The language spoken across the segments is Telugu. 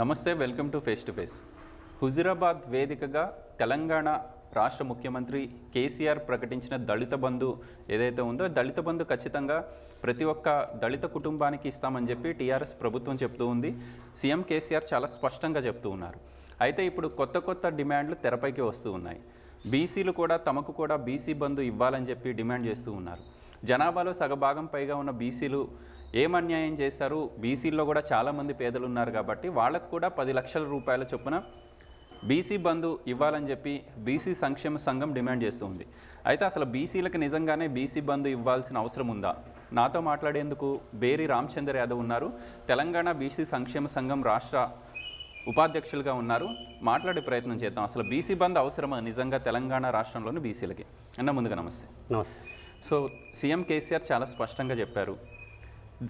నమస్తే welcome to face to face Huzurabad వేదికగా తెలంగాణ రాష్ట్ర ముఖ్యమంత్రి కేసీఆర్ ప్రకటించిన దళిత బంధు ఏదైతే ఉందో దళిత బంధు ఖచ్చితంగా ప్రతి ఒక్క దళిత కుటుంబానికి ఇస్తామని చెప్పి టీఆర్ఎస్ ప్రభుత్వం చెప్తూ ఉంది సీఎం కేసీఆర్ చాలా స్పష్టంగా చెప్తూ ఉన్నారు అయితే ఇప్పుడు కొత్త కొత్త డిమాండ్లు తెరపైకి వస్తూ ఉన్నాయి బీసీలు కూడా తమకు కూడా బీసీ బంధు ఇవ్వాలని చెప్పి డిమాండ్ చేస్తూ ఉన్నారు జనాభాలో సగభాగం పైగా ఉన్న బీసీలు ఏం అన్యాయం చేశారు బీసీల్లో కూడా చాలామంది పేదలు ఉన్నారు కాబట్టి వాళ్ళకు కూడా పది లక్షల రూపాయల చొప్పున బీసీ బంధు ఇవ్వాలని చెప్పి బీసీ సంక్షేమ సంఘం డిమాండ్ చేస్తుంది అయితే అసలు బీసీలకు నిజంగానే బీసీ బంధు ఇవ్వాల్సిన అవసరం ఉందా నాతో మాట్లాడేందుకు బేరి రామచంద్ర యాదవ్ ఉన్నారు తెలంగాణ బీసీ సంక్షేమ సంఘం రాష్ట్ర ఉపాధ్యక్షులుగా ఉన్నారు మాట్లాడే ప్రయత్నం చేద్దాం అసలు బీసీ బంద్ అవసరమా నిజంగా తెలంగాణ రాష్ట్రంలోని బీసీలకి అన్న ముందుగా నమస్తే నమస్తే సో సీఎం కేసీఆర్ చాలా స్పష్టంగా చెప్పారు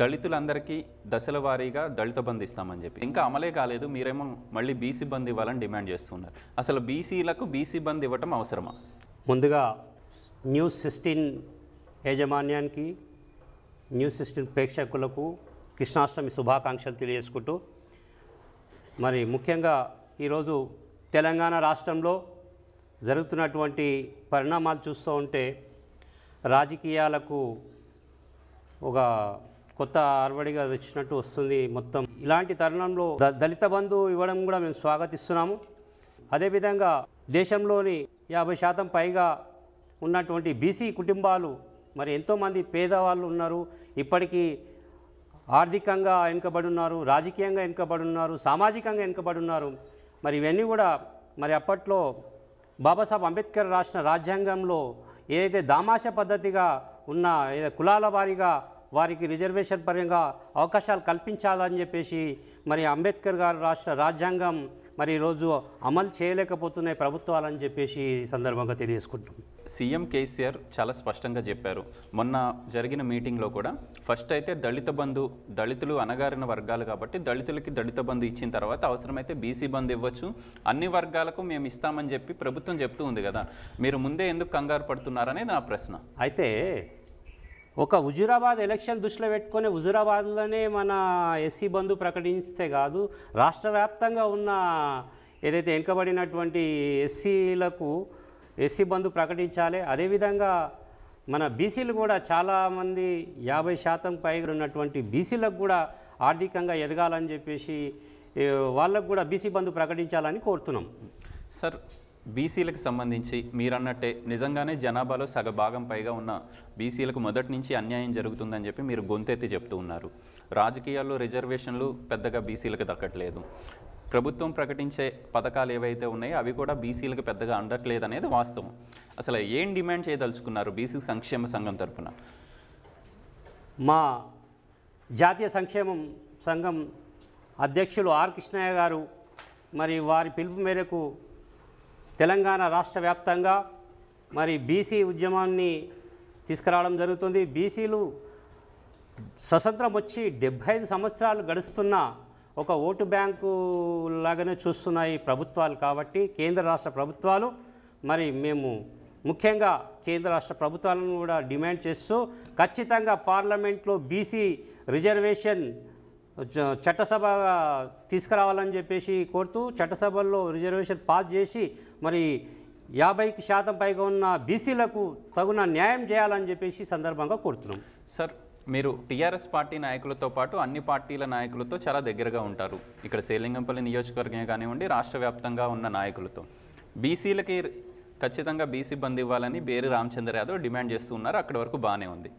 దళితులందరికీ దశల వారీగా దళిత బంధు ఇస్తామని చెప్పి ఇంకా అమలే కాలేదు మీరేమో మళ్ళీ బీసీ బంద్ ఇవ్వాలని డిమాండ్ చేస్తున్నారు అసలు బీసీలకు బీసీ బంద్ ఇవ్వటం అవసరమా ముందుగా న్యూస్ సిక్స్టీన్ యాజమాన్యానికి న్యూస్ సిక్స్టీన్ ప్రేక్షకులకు కృష్ణాష్టమి శుభాకాంక్షలు తెలియజేసుకుంటూ మరి ముఖ్యంగా ఈరోజు తెలంగాణ రాష్ట్రంలో జరుగుతున్నటువంటి పరిణామాలు చూస్తూ ఉంటే రాజకీయాలకు ఒక కొత్త అరవడిగా వచ్చినట్టు వస్తుంది మొత్తం ఇలాంటి తరుణంలో దళిత బంధు ఇవ్వడం కూడా మేము స్వాగతిస్తున్నాము అదేవిధంగా దేశంలోని యాభై శాతం పైగా ఉన్నటువంటి బీసీ కుటుంబాలు మరి ఎంతోమంది పేదవాళ్ళు ఉన్నారు ఇప్పటికీ ఆర్థికంగా వెనుకబడి ఉన్నారు రాజకీయంగా వెనుకబడి ఉన్నారు సామాజికంగా వెనుకబడి ఉన్నారు మరి ఇవన్నీ కూడా మరి అప్పట్లో బాబాసాహెబ్ అంబేద్కర్ రాసిన రాజ్యాంగంలో ఏదైతే దామాష పద్ధతిగా ఉన్న కులాల వారీగా వారికి రిజర్వేషన్ పరంగా అవకాశాలు కల్పించాలని చెప్పేసి మరి అంబేద్కర్ గారు రాష్ట్ర రాజ్యాంగం మరి ఈరోజు అమలు చేయలేకపోతున్నాయి ప్రభుత్వాలని చెప్పేసి సందర్భంగా తెలియజేసుకుంటాం సీఎం కేసీఆర్ చాలా స్పష్టంగా చెప్పారు మొన్న జరిగిన మీటింగ్లో కూడా ఫస్ట్ అయితే దళిత బంధు దళితులు అనగారిన వర్గాలు కాబట్టి దళితులకి దళిత బంధు ఇచ్చిన తర్వాత అవసరమైతే బీసీ బంధు ఇవ్వచ్చు అన్ని వర్గాలకు మేము ఇస్తామని చెప్పి ప్రభుత్వం చెప్తూ ఉంది కదా మీరు ముందే ఎందుకు కంగారు పడుతున్నారనేది నా ప్రశ్న అయితే ఒక హుజూరాబాద్ ఎలక్షన్ దృష్టిలో పెట్టుకొని హుజూరాబాద్లోనే మన ఎస్సీ బంధు ప్రకటిస్తే కాదు రాష్ట్ర వ్యాప్తంగా ఉన్న ఏదైతే వెనుకబడినటువంటి ఎస్సీలకు ఎస్సీ బంధు ప్రకటించాలి అదేవిధంగా మన బీసీలు కూడా చాలామంది యాభై శాతం పైగా ఉన్నటువంటి బీసీలకు కూడా ఆర్థికంగా ఎదగాలని చెప్పేసి వాళ్ళకు కూడా బీసీ బంధు ప్రకటించాలని కోరుతున్నాం సార్ బీసీలకు సంబంధించి మీరన్నట్టే నిజంగానే జనాభాలో సగ భాగం పైగా ఉన్న బీసీలకు మొదటి నుంచి అన్యాయం జరుగుతుందని చెప్పి మీరు గొంతెత్తి చెప్తూ ఉన్నారు రాజకీయాల్లో రిజర్వేషన్లు పెద్దగా బీసీలకు దక్కట్లేదు ప్రభుత్వం ప్రకటించే పథకాలు ఏవైతే ఉన్నాయో అవి కూడా బీసీలకు పెద్దగా అందట్లేదు అనేది వాస్తవం అసలు ఏం డిమాండ్ చేయదలుచుకున్నారు బీసీ సంక్షేమ సంఘం తరఫున మా జాతీయ సంక్షేమం సంఘం అధ్యక్షులు ఆర్ కృష్ణయ్య గారు మరి వారి పిలుపు మేరకు తెలంగాణ రాష్ట్ర వ్యాప్తంగా మరి బీసీ ఉద్యమాన్ని తీసుకురావడం జరుగుతుంది బీసీలు స్వతంత్రం వచ్చి డెబ్భై ఐదు సంవత్సరాలు గడుస్తున్న ఒక ఓటు బ్యాంకు లాగానే చూస్తున్నాయి ప్రభుత్వాలు కాబట్టి కేంద్ర రాష్ట్ర ప్రభుత్వాలు మరి మేము ముఖ్యంగా కేంద్ర రాష్ట్ర ప్రభుత్వాలను కూడా డిమాండ్ చేస్తూ ఖచ్చితంగా పార్లమెంట్లో బీసీ రిజర్వేషన్ చట్టసభ తీసుకురావాలని చెప్పేసి కోరుతూ చట్టసభల్లో రిజర్వేషన్ పాస్ చేసి మరి యాభైకి శాతం పైగా ఉన్న బీసీలకు తగున న్యాయం చేయాలని చెప్పేసి సందర్భంగా కోరుతున్నాం సార్ మీరు టీఆర్ఎస్ పార్టీ నాయకులతో పాటు అన్ని పార్టీల నాయకులతో చాలా దగ్గరగా ఉంటారు ఇక్కడ శ్రీలింగంపల్లి నియోజకవర్గమే కానివ్వండి రాష్ట్ర వ్యాప్తంగా ఉన్న నాయకులతో బీసీలకి ఖచ్చితంగా బీసీ బంద్ ఇవ్వాలని బేరి రామచంద్ర యాదవ్ డిమాండ్ చేస్తున్నారు అక్కడి వరకు బాగానే ఉంది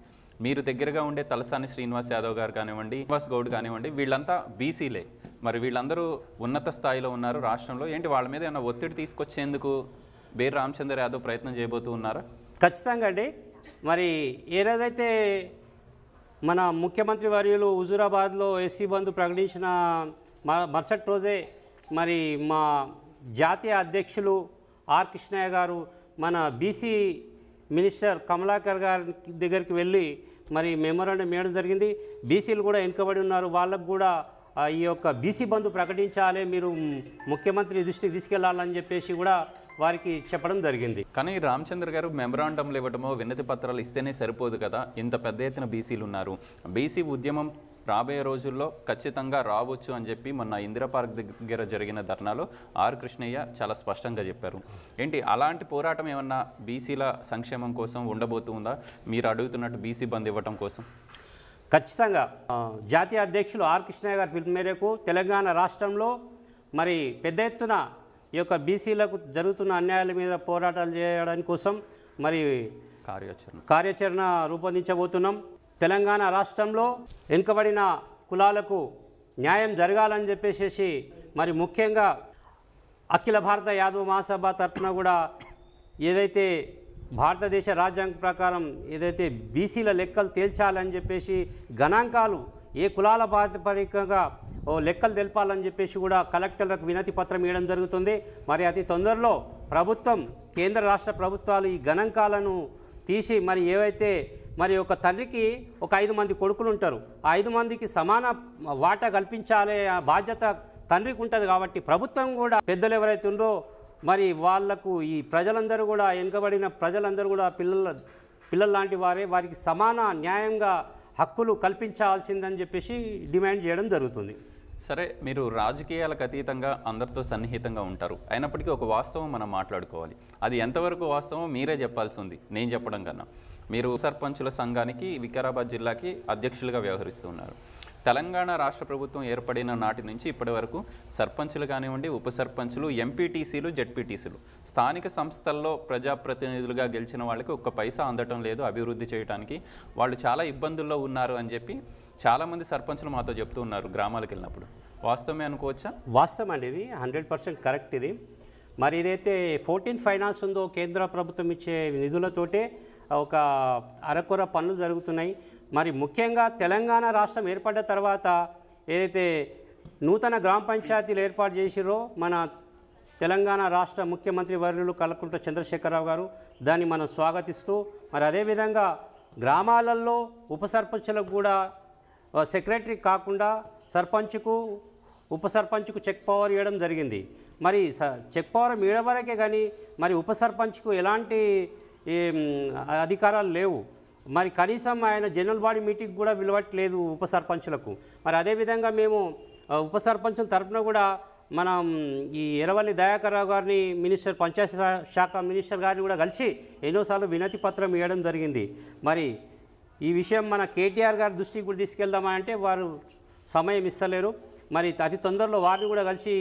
మీరు దగ్గరగా ఉండే తలసాని శ్రీనివాస్ యాదవ్ గారు కానివ్వండి శ్రీనివాస్ గౌడ్ కానివ్వండి వీళ్ళంతా బీసీలే మరి వీళ్ళందరూ ఉన్నత స్థాయిలో ఉన్నారు రాష్ట్రంలో ఏంటి వాళ్ళ మీద ఏమైనా ఒత్తిడి తీసుకొచ్చేందుకు బేర్ రామచంద్ర యాదవ్ ప్రయత్నం చేయబోతూ ఉన్నారా ఖచ్చితంగా అండి మరి ఏ రోజైతే మన ముఖ్యమంత్రి వర్యులు హుజూరాబాద్లో ఎస్సీ బంధు ప్రకటించిన మరుసటి రోజే మరి మా జాతీయ అధ్యక్షులు ఆర్ కృష్ణయ్య గారు మన బీసీ మినిస్టర్ కమలాకర్ గారి దగ్గరికి వెళ్ళి మరి మెమోరాండం వేయడం జరిగింది బీసీలు కూడా వెనుకబడి ఉన్నారు వాళ్ళకు కూడా ఈ యొక్క బీసీ బంధు ప్రకటించాలి మీరు ముఖ్యమంత్రి దృష్టికి తీసుకెళ్లాలని చెప్పేసి కూడా వారికి చెప్పడం జరిగింది కానీ రామచంద్ర గారు మెమరాండంలు ఇవ్వడమో వినతి పత్రాలు ఇస్తేనే సరిపోదు కదా ఇంత పెద్ద ఎత్తున బీసీలు ఉన్నారు బీసీ ఉద్యమం రాబోయే రోజుల్లో ఖచ్చితంగా రావచ్చు అని చెప్పి మొన్న ఇందిరాపార్క్ దగ్గర జరిగిన ధర్నాలో ఆర్ కృష్ణయ్య చాలా స్పష్టంగా చెప్పారు ఏంటి అలాంటి పోరాటం ఏమన్నా బీసీల సంక్షేమం కోసం ఉండబోతుందా మీరు అడుగుతున్నట్టు బీసీ బంద్ ఇవ్వటం కోసం ఖచ్చితంగా జాతీయ అధ్యక్షులు ఆర్ కృష్ణయ్య గారి పిలుపు మేరకు తెలంగాణ రాష్ట్రంలో మరి పెద్ద ఎత్తున ఈ యొక్క బీసీలకు జరుగుతున్న అన్యాయాల మీద పోరాటాలు చేయడానికి కోసం మరి కార్యాచరణ కార్యాచరణ రూపొందించబోతున్నాం తెలంగాణ రాష్ట్రంలో వెనుకబడిన కులాలకు న్యాయం జరగాలని చెప్పేసి మరి ముఖ్యంగా అఖిల భారత యాదవ మహాసభ తరఫున కూడా ఏదైతే భారతదేశ రాజ్యాంగం ప్రకారం ఏదైతే బీసీల లెక్కలు తేల్చాలని చెప్పేసి గణాంకాలు ఏ కులాల ప్రాతిపదికగా ఓ లెక్కలు తెలపాలని చెప్పేసి కూడా కలెక్టర్లకు వినతి పత్రం ఇవ్వడం జరుగుతుంది మరి అతి తొందరలో ప్రభుత్వం కేంద్ర రాష్ట్ర ప్రభుత్వాలు ఈ గణాంకాలను తీసి మరి ఏవైతే మరి ఒక తండ్రికి ఒక ఐదు మంది కొడుకులు ఉంటారు ఆ ఐదు మందికి సమాన వాటా కల్పించాలే ఆ బాధ్యత తండ్రికి ఉంటుంది కాబట్టి ప్రభుత్వం కూడా పెద్దలు ఎవరైతే మరి వాళ్లకు ఈ ప్రజలందరూ కూడా వెనుకబడిన ప్రజలందరూ కూడా పిల్లల పిల్లల లాంటి వారే వారికి సమాన న్యాయంగా హక్కులు కల్పించాల్సిందని చెప్పేసి డిమాండ్ చేయడం జరుగుతుంది సరే మీరు రాజకీయాలకు అతీతంగా అందరితో సన్నిహితంగా ఉంటారు అయినప్పటికీ ఒక వాస్తవం మనం మాట్లాడుకోవాలి అది ఎంతవరకు వాస్తవం మీరే చెప్పాల్సి ఉంది నేను చెప్పడం కన్నా మీరు సర్పంచుల సంఘానికి వికారాబాద్ జిల్లాకి అధ్యక్షులుగా వ్యవహరిస్తున్నారు తెలంగాణ రాష్ట్ర ప్రభుత్వం ఏర్పడిన నాటి నుంచి ఇప్పటి వరకు సర్పంచులు కానివ్వండి ఉప సర్పంచులు ఎంపీటీసీలు జెడ్పీటీసీలు స్థానిక సంస్థల్లో ప్రజాప్రతినిధులుగా గెలిచిన వాళ్ళకి ఒక్క పైసా అందటం లేదు అభివృద్ధి చేయడానికి వాళ్ళు చాలా ఇబ్బందుల్లో ఉన్నారు అని చెప్పి చాలామంది సర్పంచ్లు మాతో చెప్తూ ఉన్నారు గ్రామాలకు వెళ్ళినప్పుడు వాస్తవమే అనుకోవచ్చా వాస్తవం అండి ఇది హండ్రెడ్ పర్సెంట్ కరెక్ట్ ఇది మరి ఏదైతే ఫోర్టీన్ ఫైనాన్స్ ఉందో కేంద్ర ప్రభుత్వం ఇచ్చే నిధులతోటే ఒక అరకొర పనులు జరుగుతున్నాయి మరి ముఖ్యంగా తెలంగాణ రాష్ట్రం ఏర్పడ్డ తర్వాత ఏదైతే నూతన గ్రామ పంచాయతీలు ఏర్పాటు చేసిరో మన తెలంగాణ రాష్ట్ర ముఖ్యమంత్రి వర్యులు కలకుంట చంద్రశేఖరరావు గారు దాన్ని మనం స్వాగతిస్తూ మరి అదేవిధంగా గ్రామాలలో ఉప సర్పంచులకు కూడా సెక్రటరీ కాకుండా సర్పంచ్కు ఉప సర్పంచ్కు చెక్ పవర్ ఇవ్వడం జరిగింది మరి చెక్ పవర్ ఇవ్వడం వరకే కానీ మరి ఉప సర్పంచ్కు ఎలాంటి అధికారాలు లేవు మరి కనీసం ఆయన జనరల్ బాడీ మీటింగ్ కూడా విలువట్లేదు ఉప సర్పంచులకు మరి అదేవిధంగా మేము ఉప సర్పంచుల తరఫున కూడా మనం ఈ ఎరవల్లి రావు గారిని మినిస్టర్ పంచాయతీ శాఖ మినిస్టర్ గారిని కూడా కలిసి ఎన్నోసార్లు వినతి పత్రం ఇవ్వడం జరిగింది మరి ఈ విషయం మన కేటీఆర్ గారి దృష్టికి కూడా తీసుకెళ్దామా అంటే వారు సమయం ఇస్తలేరు మరి అతి తొందరలో వారిని కూడా కలిసి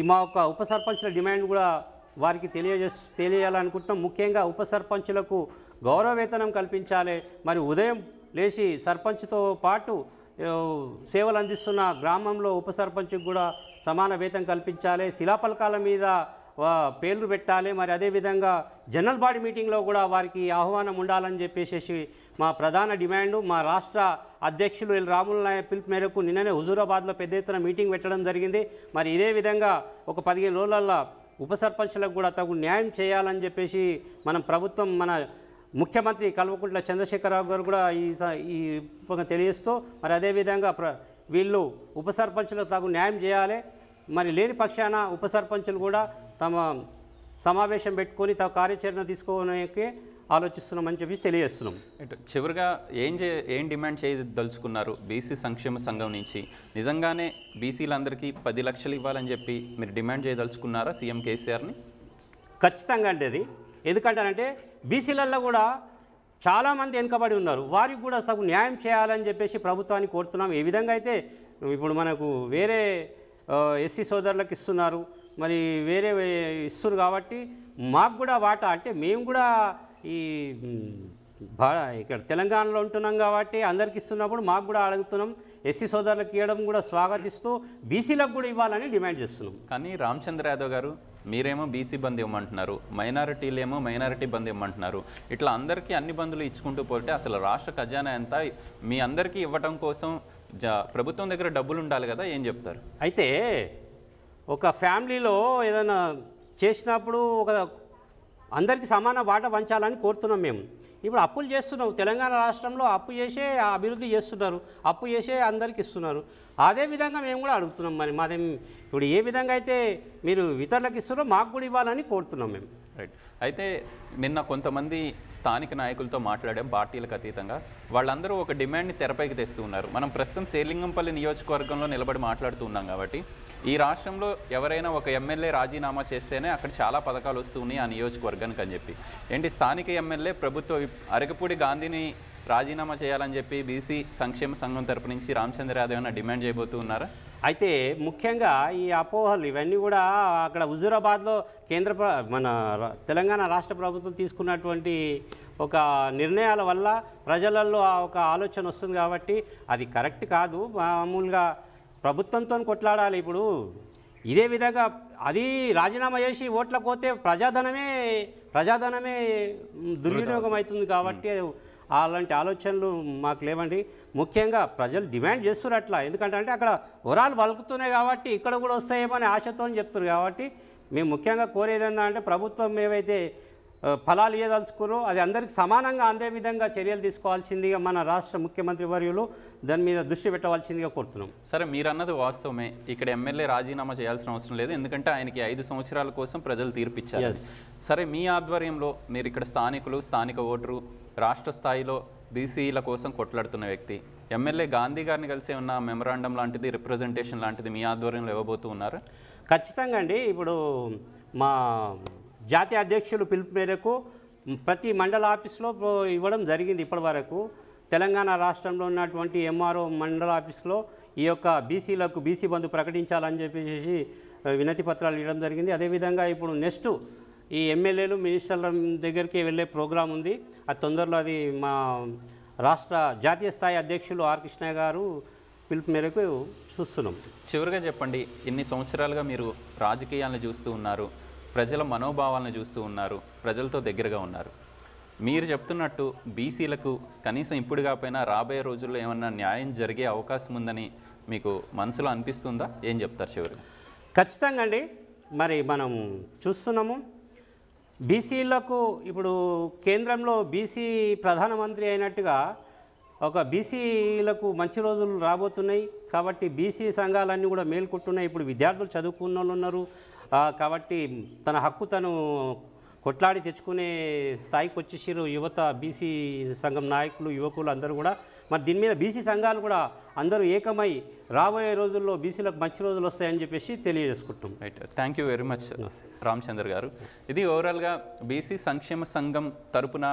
ఈ మా యొక్క ఉప డిమాండ్ కూడా వారికి తెలియజే తెలియాలనుకుంటున్నాం ముఖ్యంగా ఉప సర్పంచులకు గౌరవ వేతనం కల్పించాలి మరి ఉదయం లేచి సర్పంచ్తో పాటు సేవలు అందిస్తున్న గ్రామంలో ఉప సర్పంచ్కి కూడా సమాన వేతనం కల్పించాలి శిలాపలకాల మీద పేర్లు పెట్టాలి మరి అదేవిధంగా జనరల్ బాడీ మీటింగ్లో కూడా వారికి ఆహ్వానం ఉండాలని చెప్పేసి మా ప్రధాన డిమాండ్ మా రాష్ట్ర అధ్యక్షులు ఎల్ రాముల నాయక్ పిలుపు మేరకు నిన్ననే హుజూరాబాద్లో పెద్ద ఎత్తున మీటింగ్ పెట్టడం జరిగింది మరి ఇదే విధంగా ఒక పదిహేను రోజులల్లో ఉప సర్పంచ్లకు కూడా తగు న్యాయం చేయాలని చెప్పేసి మనం ప్రభుత్వం మన ముఖ్యమంత్రి కల్వకుంట్ల చంద్రశేఖరరావు గారు కూడా ఈ ఈ తెలియజేస్తూ మరి అదేవిధంగా ప్ర వీళ్ళు ఉప సర్పంచ్లకు తగు న్యాయం చేయాలి మరి లేని పక్షాన ఉప సర్పంచ్లు కూడా తమ సమావేశం పెట్టుకొని తమ కార్యాచరణ తీసుకోవడానికి ఆలోచిస్తున్నామని చెప్పేసి తెలియజేస్తున్నాం చివరిగా ఏం చే ఏం డిమాండ్ చేయదలుచుకున్నారు బీసీ సంక్షేమ సంఘం నుంచి నిజంగానే బీసీలందరికీ పది లక్షలు ఇవ్వాలని చెప్పి మీరు డిమాండ్ చేయదలుచుకున్నారా సీఎం కేసీఆర్ని ఖచ్చితంగా అండి అది ఎందుకంటారంటే బీసీలలో కూడా చాలామంది వెనుకబడి ఉన్నారు వారికి కూడా సగు న్యాయం చేయాలని చెప్పేసి ప్రభుత్వాన్ని కోరుతున్నాం ఏ విధంగా అయితే ఇప్పుడు మనకు వేరే ఎస్సీ సోదరులకు ఇస్తున్నారు మరి వేరే ఇస్తురు కాబట్టి మాకు కూడా వాటా అంటే మేము కూడా ఈ ఇక్కడ తెలంగాణలో ఉంటున్నాం కాబట్టి అందరికి ఇస్తున్నప్పుడు మాకు కూడా అడుగుతున్నాం ఎస్సీ సోదరులకు ఇవ్వడం కూడా స్వాగతిస్తూ బీసీలకు కూడా ఇవ్వాలని డిమాండ్ చేస్తున్నాం కానీ రామచంద్ర యాదవ్ గారు మీరేమో బీసీ బంద్ ఇవ్వమంటున్నారు మైనారిటీలేమో మైనారిటీ బంద్ ఇవ్వమంటున్నారు ఇట్లా అందరికీ అన్ని బంధులు ఇచ్చుకుంటూ పోతే అసలు రాష్ట్ర ఖజానా ఎంత మీ అందరికీ ఇవ్వటం కోసం ప్రభుత్వం దగ్గర డబ్బులు ఉండాలి కదా ఏం చెప్తారు అయితే ఒక ఫ్యామిలీలో ఏదైనా చేసినప్పుడు ఒక అందరికీ సమాన వాట వంచాలని కోరుతున్నాం మేము ఇప్పుడు అప్పులు చేస్తున్నాం తెలంగాణ రాష్ట్రంలో అప్పు చేసే అభివృద్ధి చేస్తున్నారు అప్పు చేసే అందరికి ఇస్తున్నారు అదే విధంగా మేము కూడా అడుగుతున్నాం మరి మాది ఇప్పుడు ఏ విధంగా అయితే మీరు ఇతరులకు ఇస్తున్నారో మాకు కూడా ఇవ్వాలని కోరుతున్నాం మేము రైట్ అయితే నిన్న కొంతమంది స్థానిక నాయకులతో మాట్లాడాం పార్టీలకు అతీతంగా వాళ్ళందరూ ఒక డిమాండ్ని తెరపైకి తెస్తున్నారు మనం ప్రస్తుతం సేలింగంపల్లి నియోజకవర్గంలో నిలబడి మాట్లాడుతూ ఉన్నాం కాబట్టి ఈ రాష్ట్రంలో ఎవరైనా ఒక ఎమ్మెల్యే రాజీనామా చేస్తేనే అక్కడ చాలా పథకాలు వస్తున్నాయి ఆ నియోజకవర్గానికి అని చెప్పి ఏంటి స్థానిక ఎమ్మెల్యే ప్రభుత్వ అరకపూడి గాంధీని రాజీనామా చేయాలని చెప్పి బీసీ సంక్షేమ సంఘం తరపు నుంచి రామచంద్ర యాదవ్ అన్న డిమాండ్ ఉన్నారా అయితే ముఖ్యంగా ఈ అపోహలు ఇవన్నీ కూడా అక్కడ హుజూరాబాద్లో కేంద్ర మన తెలంగాణ రాష్ట్ర ప్రభుత్వం తీసుకున్నటువంటి ఒక నిర్ణయాల వల్ల ప్రజలలో ఒక ఆలోచన వస్తుంది కాబట్టి అది కరెక్ట్ కాదు మామూలుగా ప్రభుత్వంతో కొట్లాడాలి ఇప్పుడు ఇదే విధంగా అది రాజీనామా చేసి ఓట్లకు పోతే ప్రజాధనమే ప్రజాధనమే దుర్వినియోగం అవుతుంది కాబట్టి అలాంటి ఆలోచనలు మాకు లేవండి ముఖ్యంగా ప్రజలు డిమాండ్ చేస్తున్నారు అట్లా ఎందుకంటే అక్కడ వరాలు పలుకుతున్నాయి కాబట్టి ఇక్కడ కూడా వస్తాయేమో అని ఆశతో చెప్తున్నారు కాబట్టి మేము ముఖ్యంగా కోరేది ఏంటంటే ప్రభుత్వం ఏవైతే ఫలాలు ఏదలుచుకురో అది అందరికి సమానంగా అందే విధంగా చర్యలు తీసుకోవాల్సిందిగా మన రాష్ట్ర ముఖ్యమంత్రి వర్యులు దాని మీద దృష్టి పెట్టవలసిందిగా కోరుతున్నాం సరే మీరు అన్నది వాస్తవమే ఇక్కడ ఎమ్మెల్యే రాజీనామా చేయాల్సిన అవసరం లేదు ఎందుకంటే ఆయనకి ఐదు సంవత్సరాల కోసం ప్రజలు తీర్పిచ్చారు సరే మీ ఆధ్వర్యంలో మీరు ఇక్కడ స్థానికులు స్థానిక ఓటరు రాష్ట్ర స్థాయిలో బీసీల కోసం కొట్లాడుతున్న వ్యక్తి ఎమ్మెల్యే గాంధీ గారిని కలిసి ఉన్న మెమరాండం లాంటిది రిప్రజెంటేషన్ లాంటిది మీ ఆధ్వర్యంలో ఇవ్వబోతున్నారు ఖచ్చితంగా అండి ఇప్పుడు మా జాతీయ అధ్యక్షులు పిలుపు మేరకు ప్రతి మండల ఆఫీస్లో ఇవ్వడం జరిగింది ఇప్పటివరకు తెలంగాణ రాష్ట్రంలో ఉన్నటువంటి ఎంఆర్ఓ మండల ఆఫీస్లో ఈ యొక్క బీసీలకు బీసీ బంధు ప్రకటించాలని చెప్పేసి వినతి పత్రాలు ఇవ్వడం జరిగింది అదేవిధంగా ఇప్పుడు నెక్స్ట్ ఈ ఎమ్మెల్యేలు మినిస్టర్ల దగ్గరికి వెళ్ళే ప్రోగ్రాం ఉంది అది తొందరలో అది మా రాష్ట్ర జాతీయ స్థాయి అధ్యక్షులు ఆర్ కృష్ణ గారు పిలుపు మేరకు చూస్తున్నాం చివరిగా చెప్పండి ఎన్ని సంవత్సరాలుగా మీరు రాజకీయాలను చూస్తూ ఉన్నారు ప్రజల మనోభావాలను చూస్తూ ఉన్నారు ప్రజలతో దగ్గరగా ఉన్నారు మీరు చెప్తున్నట్టు బీసీలకు కనీసం ఇప్పుడు కాకపోయినా రాబోయే రోజుల్లో ఏమన్నా న్యాయం జరిగే అవకాశం ఉందని మీకు మనసులో అనిపిస్తుందా ఏం చెప్తారు చివరి ఖచ్చితంగా అండి మరి మనం చూస్తున్నాము బీసీలకు ఇప్పుడు కేంద్రంలో బీసీ ప్రధానమంత్రి అయినట్టుగా ఒక బీసీలకు మంచి రోజులు రాబోతున్నాయి కాబట్టి బీసీ సంఘాలన్నీ కూడా మేల్కొంటున్నాయి ఇప్పుడు విద్యార్థులు చదువుకున్న వాళ్ళు ఉన్నారు కాబట్టి తన హక్కు తను కొట్లాడి తెచ్చుకునే స్థాయికి వచ్చేసారు యువత బీసీ సంఘం నాయకులు యువకులు అందరూ కూడా మరి దీని మీద బీసీ సంఘాలు కూడా అందరూ ఏకమై రాబోయే రోజుల్లో బీసీలకు మంచి రోజులు వస్తాయని చెప్పేసి తెలియజేసుకుంటున్నాం right thank you very much Ramachandra garu ఇది ఓవరాల్గా బీసీ సంక్షేమ సంఘం తరపున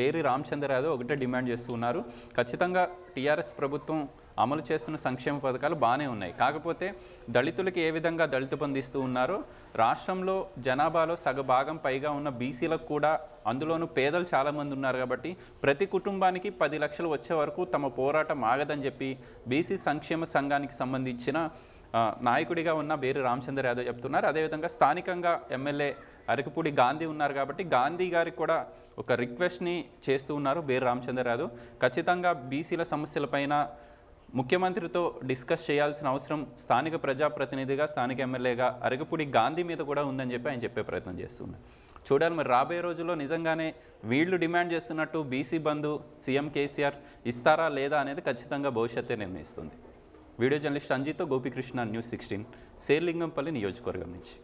వేరే రామచంద్ర యాదవ్ ఒకటే డిమాండ్ చేస్తున్నారు ఖచ్చితంగా టీఆర్ఎస్ ప్రభుత్వం అమలు చేస్తున్న సంక్షేమ పథకాలు బాగానే ఉన్నాయి కాకపోతే దళితులకి ఏ విధంగా దళిత పొందిస్తూ ఉన్నారో రాష్ట్రంలో జనాభాలో సగభాగం పైగా ఉన్న బీసీలకు కూడా అందులోనూ పేదలు చాలామంది ఉన్నారు కాబట్టి ప్రతి కుటుంబానికి పది లక్షలు వచ్చే వరకు తమ పోరాటం ఆగదని చెప్పి బీసీ సంక్షేమ సంఘానికి సంబంధించిన నాయకుడిగా ఉన్న బేరు రామచంద్ర యాదవ్ చెప్తున్నారు అదేవిధంగా స్థానికంగా ఎమ్మెల్యే అరకపూడి గాంధీ ఉన్నారు కాబట్టి గాంధీ గారికి కూడా ఒక రిక్వెస్ట్ని చేస్తూ ఉన్నారు బేరు రామచంద్ర యాదవ్ ఖచ్చితంగా బీసీల సమస్యలపైన ముఖ్యమంత్రితో డిస్కస్ చేయాల్సిన అవసరం స్థానిక ప్రజాప్రతినిధిగా స్థానిక ఎమ్మెల్యేగా అరగపూడి గాంధీ మీద కూడా ఉందని చెప్పి ఆయన చెప్పే ప్రయత్నం చేస్తున్నారు చూడాలి మరి రాబోయే రోజుల్లో నిజంగానే వీళ్ళు డిమాండ్ చేస్తున్నట్టు బీసీ బంధు సీఎం కేసీఆర్ ఇస్తారా లేదా అనేది ఖచ్చితంగా భవిష్యత్తే నిర్ణయిస్తుంది వీడియో జర్నలిస్ట్ అంజిత్తో గోపికృష్ణ న్యూస్ సిక్స్టీన్ శేర్లింగంపల్లి నియోజకవర్గం నుంచి